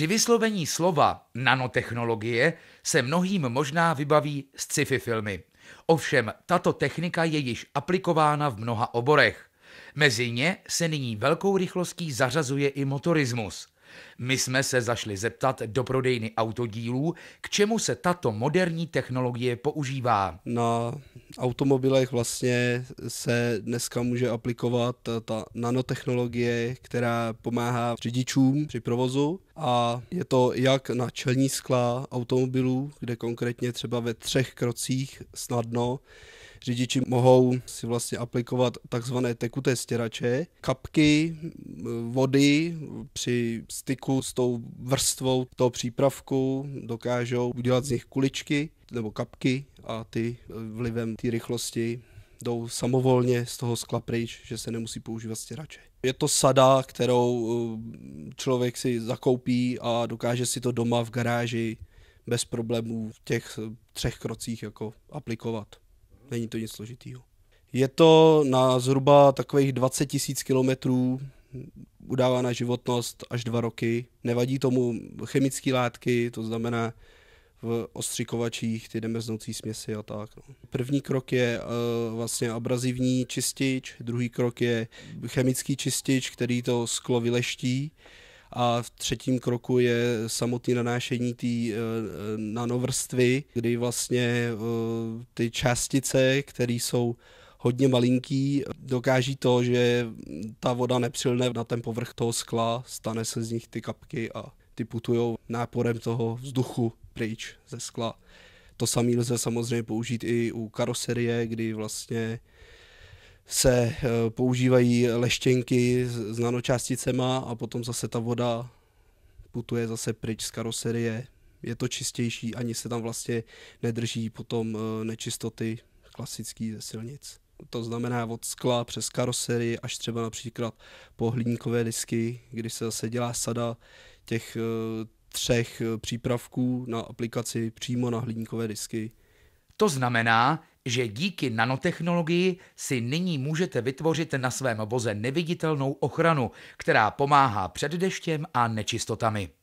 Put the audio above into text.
Při vyslovení slova nanotechnologie se mnohým možná vybaví z sci-fi filmy. Ovšem, tato technika je již aplikována v mnoha oborech. Mezi ně se nyní velkou rychlostí zařazuje i motorismus. My jsme se zašli zeptat do prodejny autodílů, k čemu se tato moderní technologie používá. Na no, automobilech vlastně se dneska může aplikovat eh, ta nanotechnologie, která pomáhá řidičům při provozu a je to jak na čelní skla automobilů, kde konkrétně třeba ve třech krocích snadno řidiči mohou si vlastně aplikovat takzvané tekuté stěrače, kapky eh, vody při styku s tou vrstvou toho přípravku dokážou udělat z nich kuličky nebo kapky a ty eh, vlivem té rychlosti jdou samovolně z toho skla pryč, že se nemusí používat stěrače. Je to sada, kterou eh, člověk si zakoupí a dokáže si to doma v garáži bez problémů v těch eh, třech krocích jako aplikovat. Není to nic složitýho. Je to na zhruba takových 20 tisíc kilometrů udávána životnost až dva roky. Nevadí tomu chemické látky, to znamená, v ostřikovačích ty demeznoucí směsi a tak. No. První krok je uh, vlastně abrazivní čistič, druhý krok je chemický čistič, který to sklo vyleští a v třetím kroku je samotné nanášení té uh, nanovrstvy, kdy vlastně uh, ty částice, které jsou hodně malinký, dokáží to, že ta voda nepřilne na ten povrch toho skla, stane se z nich ty kapky a ty putujou náporem toho vzduchu pryč ze skla. To samé lze samozřejmě použít i u karoserie, kdy vlastně se eh, používají leštěnky s nanočásticema a potom zase ta voda putuje zase pryč z karoserie. Je to čistější, ani se tam vlastně nedrží potom eh, nečistoty klasický ze silnic. To znamená od skla přes karoserii až třeba například po hliníkové disky, kdy se zase dělá sada těch eh, třech eh, přípravků na aplikaci přímo na hliníkové disky. To znamená, že díky nanotechnologii si nyní můžete vytvořit na svém voze neviditelnou ochranu, která pomáhá před deštěm a nečistotami.